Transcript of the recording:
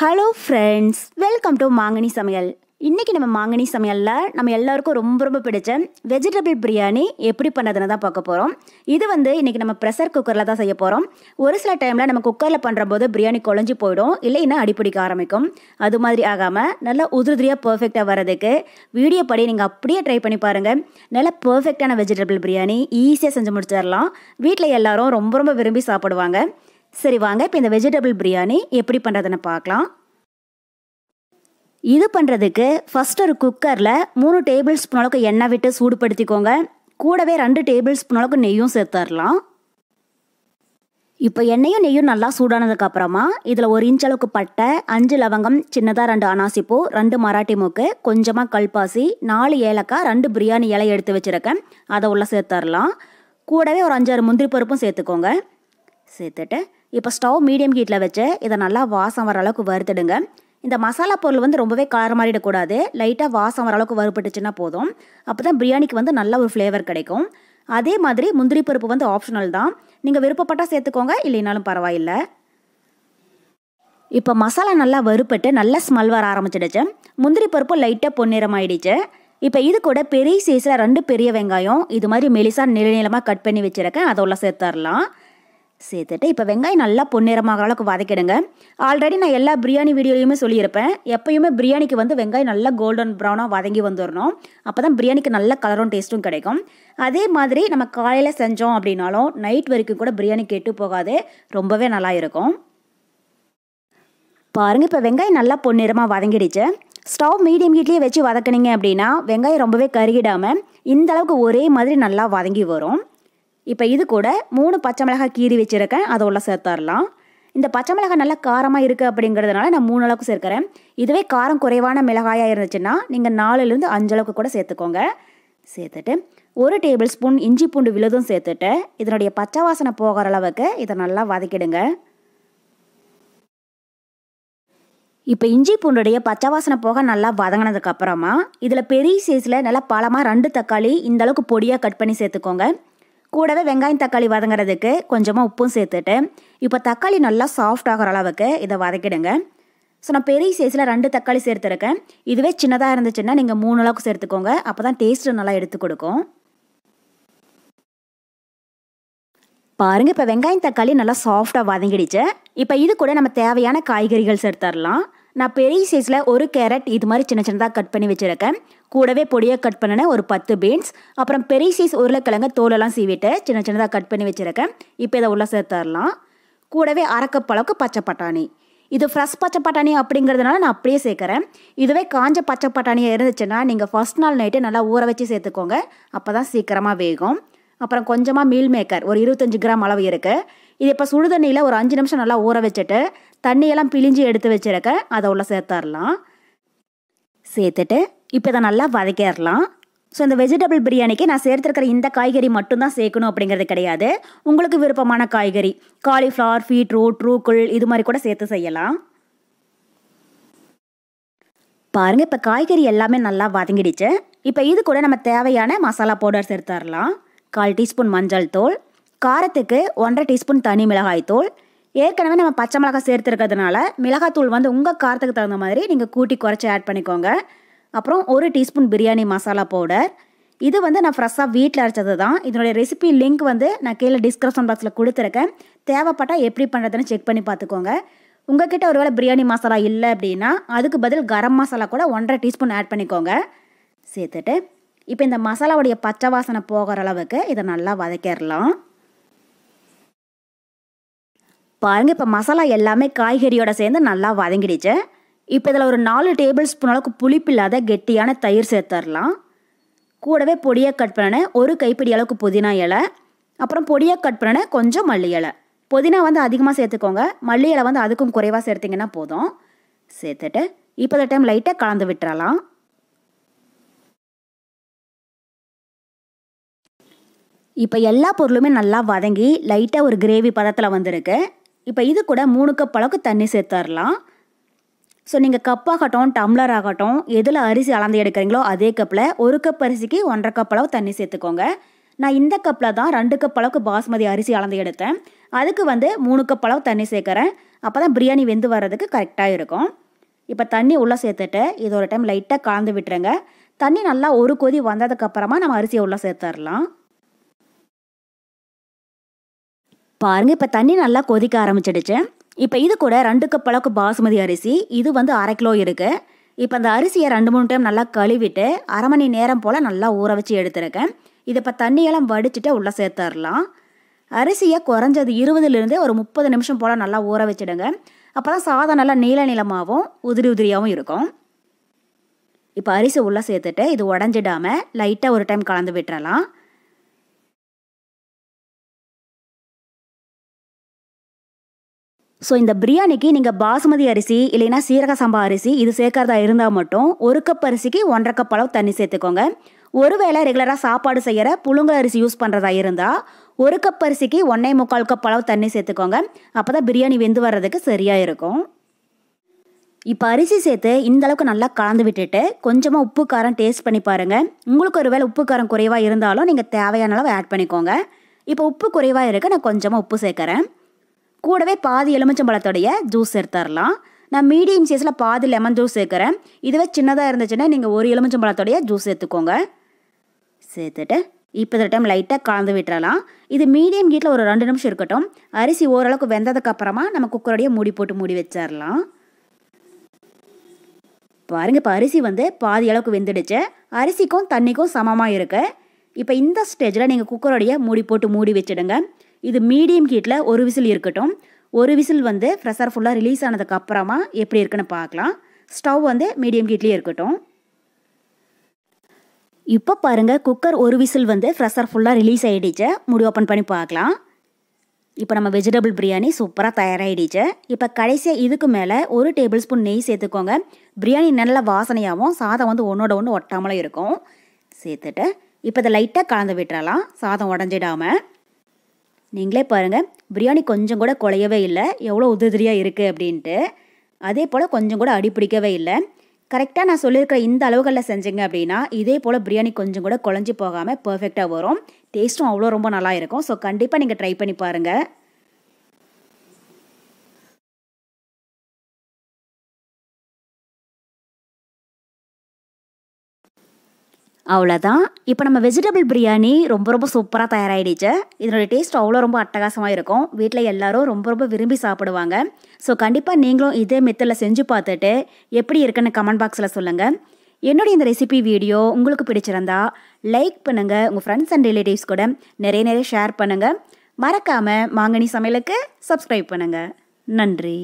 hello friends welcome to மாங்கனி சமையல் இன்றைக்கி நம்ம மாங்கனி சமையலில் நம்ம எல்லாருக்கும் ரொம்ப ரொம்ப பிடிச்ச வெஜிடபிள் பிரியாணி எப்படி பண்ணதுன்னு தான் பார்க்க போகிறோம் இது வந்து இன்றைக்கி நம்ம ப்ரெஷர் குக்கரில் தான் செய்ய போகிறோம் ஒரு சில டைமில் நம்ம குக்கரில் பண்ணுற போது பிரியாணி குழஞ்சி போயிடும் இல்லைன்னா அடிப்பிடிக்க ஆரம்பிக்கும் அது மாதிரி ஆகாமல் நல்லா உதிரியாக பர்ஃபெக்டாக வர்றதுக்கு வீடியோ படி நீங்கள் அப்படியே ட்ரை பண்ணி பாருங்கள் நல்லா பர்ஃபெக்டான வெஜிடபிள் பிரியாணி ஈஸியாக செஞ்சு முடிச்சிடலாம் வீட்டில் எல்லோரும் ரொம்ப ரொம்ப விரும்பி சாப்பிடுவாங்க சரி வாங்க இப்போ இந்த வெஜிடபிள் பிரியாணி எப்படி பண்ணுறதுன்னு பார்க்கலாம் இது பண்ணுறதுக்கு ஃபஸ்ட் ஒரு குக்கரில் மூணு டேபிள் ஸ்பூன் அளவுக்கு எண்ணெய் விட்டு சூடுபடுத்திக்கோங்க கூடவே ரெண்டு டேபிள் ஸ்பூன் அளவுக்கு நெய்யும் சேர்த்துடலாம் இப்போ எண்ணெயும் நெய்யும் நல்லா சூடானதுக்கப்புறமா இதில் ஒரு இன்ச் அளவுக்கு பட்டை அஞ்சு லவங்கம் சின்னதாக ரெண்டு அனாசிப்பூ ரெண்டு மராட்டி மூக்கு கொஞ்சமாக கல்பாசி நாலு ஏலக்காய் ரெண்டு பிரியாணி இலை எடுத்து வச்சுருக்கேன் அதை உள்ளே சேர்த்துடலாம் கூடவே ஒரு அஞ்சாறு முந்திரி பருப்பும் சேர்த்துக்கோங்க சேர்த்துட்டு இப்போ ஸ்டவ் மீடியம் ஹீட்டில் வச்சு இதை நல்லா வாசம் வர அளவுக்கு வறுத்துடுங்க இந்த மசாலா பொருள் வந்து ரொம்பவே கலர் மாறிடக்கூடாது லைட்டாக வாசம் வர அளவுக்கு வறுபட்டுச்சுன்னா போதும் அப்போ தான் பிரியாணிக்கு வந்து நல்ல ஒரு ஃப்ளேவர் கிடைக்கும் அதே மாதிரி முந்திரி பருப்பு வந்து ஆப்ஷனல் தான் நீங்கள் விருப்பப்பட்டால் சேர்த்துக்கோங்க இல்லைனாலும் பரவாயில்ல இப்போ மசாலா நல்லா வறுப்பட்டு நல்லா ஸ்மெல் வர ஆரம்பிச்சிடுச்சு முந்திரி பருப்பு லைட்டாக பொன்னிறம் ஆயிடுச்சு இப்போ இது கூட பெரிய சைஸில் ரெண்டு பெரிய வெங்காயம் இது மாதிரி மெலிசாக நிலநிலமாக கட் பண்ணி வச்சுருக்கேன் அதை உள்ள சேர்த்துடலாம் சேர்த்துட்டு இப்போ வெங்காயம் நல்லா பொன்னிறமாக அளவுக்கு வதக்கிடுங்க ஆல்ரெடி நான் எல்லா பிரியாணி வீடியோலையுமே சொல்லியிருப்பேன் எப்பயுமே பிரியாணிக்கு வந்து வெங்காயம் நல்லா கோல்டன் ப்ரௌனாக வதங்கி வந்துடணும் அப்போ தான் பிரியாணிக்கு நல்ல கலரும் டேஸ்ட்டும் கிடைக்கும் அதே மாதிரி நம்ம காலையில் செஞ்சோம் அப்படின்னாலும் நைட் வரைக்கும் கூட பிரியாணி கெட்டு போகாது ரொம்பவே நல்லா இருக்கும் பாருங்கள் இப்போ வெங்காயம் நல்லா பொன்னிறமாக வதங்கிடுச்சு ஸ்டவ் மீடியம் ஹீட்லேயே வச்சு வதக்குனீங்க அப்படின்னா வெங்காயம் ரொம்பவே கருகிடாமல் இந்த அளவுக்கு ஒரே மாதிரி நல்லா வதங்கி வரும் இப்போ இது கூட மூணு பச்சை மிளகாய் கீறி வச்சுருக்கேன் அதை உள்ள சேர்த்தரலாம் இந்த பச்சை மிளகாய் நல்லா காரமாக இருக்குது அப்படிங்கிறதுனால நான் மூணு அளவுக்கு சேர்க்குறேன் இதுவே காரம் குறைவான மிளகாயாக இருந்துச்சுன்னா நீங்கள் நாலுலேருந்து அஞ்சு அளவுக்கு கூட சேர்த்துக்கோங்க சேர்த்துட்டு ஒரு டேபிள் ஸ்பூன் இஞ்சி பூண்டு விழுதும் சேர்த்துட்டு இதனுடைய பச்சை வாசனை போகிற அளவுக்கு இதை நல்லா வதக்கிடுங்க இப்போ இஞ்சி பூண்டுடைய பச்சை வாசனை போக நல்லா வதங்கினதுக்கப்புறமா இதில் பெரிய சைஸில் நல்லா பழமாக ரெண்டு தக்காளி இந்தளவுக்கு பொடியாக கட் பண்ணி சேர்த்துக்கோங்க கூடவே வெங்காயம் தக்காளி வதங்குறதுக்கு கொஞ்சமாக உப்பும் சேர்த்துட்டு இப்போ தக்காளி நல்லா சாஃப்ட் ஆகிற அளவுக்கு இதை வதக்கிடுங்க ஸோ நான் பெரிய சைஸில் ரெண்டு தக்காளி சேர்த்துருக்கேன் இதுவே சின்னதாக இருந்துச்சுன்னா நீங்கள் மூணு அளவுக்கு சேர்த்துக்கோங்க அப்போ தான் டேஸ்ட்டு நல்லா எடுத்து கொடுக்கும் பாருங்கள் இப்போ வெங்காயம் தக்காளி நல்லா சாஃப்டாக வதங்கிடுச்சு இப்போ இது கூட நம்ம தேவையான காய்கறிகள் சேர்த்துடலாம் நான் பெரிய சைஸில் ஒரு கேரட் இது மாதிரி சின்ன சின்னதாக கட் பண்ணி வச்சுருக்கேன் கூடவே பொடியாக கட் பண்ணின ஒரு பத்து பீன்ஸ் அப்புறம் பெரிய சைஸ் உருளைக்கிழங்க தோலெல்லாம் சீவிட்டு சின்ன சின்னதாக கட் பண்ணி வச்சுருக்கேன் இப்போ இதை உள்ளே சேர்த்துடலாம் கூடவே அரக்கப்பழக்கு பச்சை பட்டாணி இது ஃப்ரெஷ் பச்சை பட்டாணி அப்படிங்கிறதுனால நான் அப்படியே சேர்க்குறேன் இதுவே காஞ்ச பச்சை பட்டாணியாக இருந்துச்சுன்னா நீங்கள் ஃபஸ்ட் நாள் நைட்டு நல்லா ஊற வச்சு சேர்த்துக்கோங்க அப்போ தான் சீக்கிரமாக வேகும் அப்புறம் கொஞ்சமாக மீல் மேக்கர் ஒரு இருபத்தஞ்சி கிராம் அளவு இருக்குது இது இப்போ சுடுதண்ணியில் ஒரு அஞ்சு நிமிஷம் நல்லா ஊற வச்சுட்டு தண்ணியெல்லாம் பிழிஞ்சு எடுத்து வச்சுருக்க அதை உள்ளே சேர்த்துடலாம் சேர்த்துட்டு இப்போ இதை நல்லா வதக்கிடலாம் ஸோ இந்த வெஜிடபிள் பிரியாணிக்கு நான் சேர்த்துருக்கிற இந்த காய்கறி மட்டும்தான் சேர்க்கணும் அப்படிங்கிறது கிடையாது உங்களுக்கு விருப்பமான காய்கறி காலிஃப்ளவர் பீட்ரூட் ரூக்குள் இது மாதிரி கூட சேர்த்து செய்யலாம் பாருங்கள் இப்போ காய்கறி எல்லாமே நல்லா வதங்கிடுச்சு இப்போ இது கூட நம்ம தேவையான மசாலா பவுடர் சேர்த்துடலாம் கால் டீஸ்பூன் மஞ்சள் தூள் காரத்துக்கு ஒன்றரை டீஸ்பூன் தனி மிளகாய் தூள் ஏற்கனவே நம்ம பச்சை மிளகாய் சேர்த்துருக்கிறதுனால மிளகாத்தூள் வந்து உங்கள் காரத்துக்கு தகுந்த மாதிரி நீங்கள் கூட்டி குறைச்சி ஆட் பண்ணிக்கோங்க அப்புறம் ஒரு டீஸ்பூன் பிரியாணி மசாலா பவுடர் இது வந்து நான் ஃப்ரெஷ்ஷாக வீட்டில் அரைச்சது தான் இதனுடைய ரெசிபி லிங்க் வந்து நான் கீழே டிஸ்கிரிப்ஷன் பாக்ஸில் கொடுத்துருக்கேன் தேவைப்பட்டால் எப்படி பண்ணுறதுன்னு செக் பண்ணி பார்த்துக்கோங்க உங்ககிட்ட ஒருவேளை பிரியாணி மசாலா இல்லை அப்படின்னா அதுக்கு பதில் கரம் மசாலா கூட ஒன்றரை டீஸ்பூன் ஆட் பண்ணிக்கோங்க சேர்த்துட்டு இப்போ இந்த மசாலாவுடைய பச்சை வாசனை போகிற அளவுக்கு இதை நல்லா வதக்கிடலாம் பாருங்கள் இப்போ மசாலா எல்லாமே காய்கறியோட சேர்ந்து நல்லா வதங்கிடுச்சு இப்போ இதில் ஒரு நாலு டேபிள் ஸ்பூன் அளவுக்கு புளிப்பு இல்லாத கெட்டியான தயிர் சேர்த்துடலாம் கூடவே பொடியாக கட் பண்ணணும் ஒரு கைப்பிடி அளவுக்கு புதினா இலை அப்புறம் பொடியாக கட் பண்ணணும் கொஞ்சம் மல்லி இலை புதினா வந்து அதிகமாக சேர்த்துக்கோங்க மல்லி இலை வந்து அதுக்கும் குறைவாக சேர்த்திங்கன்னா போதும் சேர்த்துட்டு இப்போ இந்த டைம் லைட்டாக கலந்து விட்டுறலாம் இப்போ எல்லா பொருளுமே நல்லா வதங்கி லைட்டாக ஒரு கிரேவி பதத்தில் வந்திருக்கு இப்போ இது கூட மூணு கப் அளவுக்கு தண்ணி சேர்த்துடலாம் ஸோ நீங்கள் கப்பாகட்டும் டம்ளர் ஆகட்டும் எதில் அரிசி அளந்து எடுக்கிறீங்களோ அதே கப்பில் ஒரு கப் அரிசிக்கு ஒன்றரை கப் அளவு தண்ணி சேர்த்துக்கோங்க நான் இந்த கப்பில் தான் ரெண்டு கப் அளவுக்கு பாஸ்மதி அரிசி அளந்து எடுத்தேன் அதுக்கு வந்து மூணு கப் அளவு தண்ணி சேர்க்குறேன் அப்போ தான் பிரியாணி வெந்து வர்றதுக்கு கரெக்டாக இருக்கும் இப்போ தண்ணி உள்ளே சேர்த்துட்டு இது ஒரு டைம் லைட்டாக கலந்து விட்டுருங்க தண்ணி நல்லா ஒரு கொதி வந்ததுக்கப்புறமா நம்ம அரிசியை உள்ளே சேர்த்துடலாம் பாருங்கள் இப்போ தண்ணி நல்லா கொதிக்க ஆரம்பிச்சிடுச்சு இப்போ இது கூட ரெண்டு கப் அளவுக்கு பாசுமதி அரிசி இது வந்து அரை கிலோ இருக்குது இப்போ அந்த அரிசியை ரெண்டு மூணு டைம் நல்லா கழுவிட்டு அரை மணி நேரம் போல் நல்லா ஊற வச்சு எடுத்துருக்கேன் இதை இப்போ தண்ணியெல்லாம் வடிச்சுட்டு உள்ளே சேர்த்துடலாம் அரிசியை குறைஞ்சது இருபதுலேருந்தே ஒரு முப்பது நிமிஷம் போல் நல்லா ஊற வச்சுடுங்க அப்போ தான் சாதம் நல்லா நீல நிலமாகவும் உதிரி உதிரியாகவும் இருக்கும் இப்போ அரிசி உள்ளே சேர்த்துட்டு இது உடஞ்சிடாமல் லைட்டாக ஒரு டைம் கலந்து விட்டுறலாம் ஸோ இந்த பிரியாணிக்கு நீங்கள் பாசுமதி அரிசி இல்லைன்னா சீரக சம்பா அரிசி இது சேர்க்கறதா இருந்தால் மட்டும் ஒரு கப் அரிசிக்கு ஒன்றரை கப் அளவு தண்ணி சேர்த்துக்கோங்க ஒருவேளை ரெகுலராக சாப்பாடு செய்கிற புழுங்கல் அரிசி யூஸ் பண்ணுறதா இருந்தால் ஒரு கப் அரிசிக்கு ஒன்றே முக்கால் கப் அளவு தண்ணி சேர்த்துக்கோங்க அப்போ தான் பிரியாணி வெந்து வர்றதுக்கு சரியாக இருக்கும் இப்போ அரிசி சேர்த்து இந்தளவுக்கு நல்லா கலந்து விட்டுட்டு கொஞ்சமாக உப்பு காரம் டேஸ்ட் பண்ணி பாருங்கள் உங்களுக்கு ஒருவேளை உப்பு காரம் குறைவாக இருந்தாலும் நீங்கள் தேவையான அளவு ஆட் பண்ணிக்கோங்க இப்போ உப்பு குறைவாக இருக்குது நான் கொஞ்சமாக உப்பு சேர்க்குறேன் கூடவே பாதி எலுமிச்சம்பழத்தோடைய ஜூஸ் எடுத்துடலாம் நான் மீடியம் சைஸில் பாதி லெமன் ஜூஸ் சேர்க்குறேன் இதுவே சின்னதாக இருந்துச்சுன்னா நீங்கள் ஒரு எலுமிச்சம்பழத்தோடைய ஜூஸ் சேர்த்துக்கோங்க சேர்த்துட்டு இப்போ டைம் லைட்டாக கலந்து விட்டுறலாம் இது மீடியம் ஹீட்டில் ஒரு ரெண்டு நிமிஷம் இருக்கட்டும் அரிசி ஓரளவுக்கு வெந்ததுக்கப்புறமா நம்ம குக்கரோடைய மூடி போட்டு மூடி வச்சிடலாம் பாருங்கள் இப்போ அரிசி வந்து பாதி அளவுக்கு வெந்துடுச்சு அரிசிக்கும் தண்ணிக்கும் சமமாக இருக்குது இப்போ இந்த ஸ்டேஜில் நீங்கள் குக்கரோடைய மூடி போட்டு மூடி வச்சுடுங்க இது மீடியம் ஹீட்டில் ஒரு விசில் இருக்கட்டும் ஒரு விசில் வந்து ஃப்ரெஷர் ஃபுல்லாக ரிலீஸ் ஆனதுக்கப்புறமா எப்படி இருக்குன்னு பார்க்கலாம் ஸ்டவ் வந்து மீடியம் ஹீட்லேயே இருக்கட்டும் இப்போ பாருங்கள் குக்கர் ஒரு விசில் வந்து ஃப்ரெஷர் ஃபுல்லாக ரிலீஸ் ஆகிடுச்சு முடி ஓப்பன் பண்ணி பார்க்கலாம் இப்போ நம்ம வெஜிடபிள் பிரியாணி சூப்பராக தயாராகிடுச்சு இப்போ கடைசியாக இதுக்கு மேலே ஒரு டேபிள் ஸ்பூன் நெய் சேர்த்துக்கோங்க பிரியாணி நல்ல வாசனையாகவும் சாதம் வந்து ஒன்றோட ஒன்று ஒட்டாமலும் இருக்கும் சேர்த்துட்டு இப்போ இதை லைட்டாக கலந்து விட்டுறலாம் சாதம் உடஞ்சிடாமல் நீங்களே பாருங்கள் பிரியாணி கொஞ்சம் கூட குலையவே இல்லை எவ்வளோ உதிரியாக இருக்குது அப்படின்ட்டு அதே போல் கொஞ்சம் கூட அடிப்பிடிக்கவே இல்லை கரெக்டாக நான் சொல்லியிருக்கிற இந்த அளவுகளில் செஞ்சீங்க அப்படின்னா இதே போல் பிரியாணி கொஞ்சம் கூட குழஞ்சி போகாமல் பர்ஃபெக்டாக வரும் டேஸ்ட்டும் அவ்வளோ ரொம்ப நல்லா இருக்கும் ஸோ கண்டிப்பாக நீங்கள் ட்ரை பண்ணி பாருங்கள் அவ்வளோதான் இப்போ நம்ம வெஜிடபிள் பிரியாணி ரொம்ப ரொம்ப சூப்பராக தயாராகிடுச்சு இதனுடைய டேஸ்ட் அவ்வளோ ரொம்ப அட்டகாசமாக இருக்கும் வீட்டில் எல்லோரும் ரொம்ப ரொம்ப விரும்பி சாப்பிடுவாங்க ஸோ கண்டிப்பாக நீங்களும் இதே மெத்தடில் செஞ்சு பார்த்துட்டு எப்படி இருக்குன்னு கமெண்ட் பாக்ஸில் சொல்லுங்கள் என்னுடைய இந்த ரெசிபி வீடியோ உங்களுக்கு பிடிச்சிருந்தா லைக் பண்ணுங்கள் உங்கள் ஃப்ரெண்ட்ஸ் அண்ட் ரிலேட்டிவ்ஸ் கூட நிறைய நிறைய ஷேர் பண்ணுங்கள் மறக்காமல் மாங்கனி சமையலுக்கு சப்ஸ்கிரைப் பண்ணுங்கள் நன்றி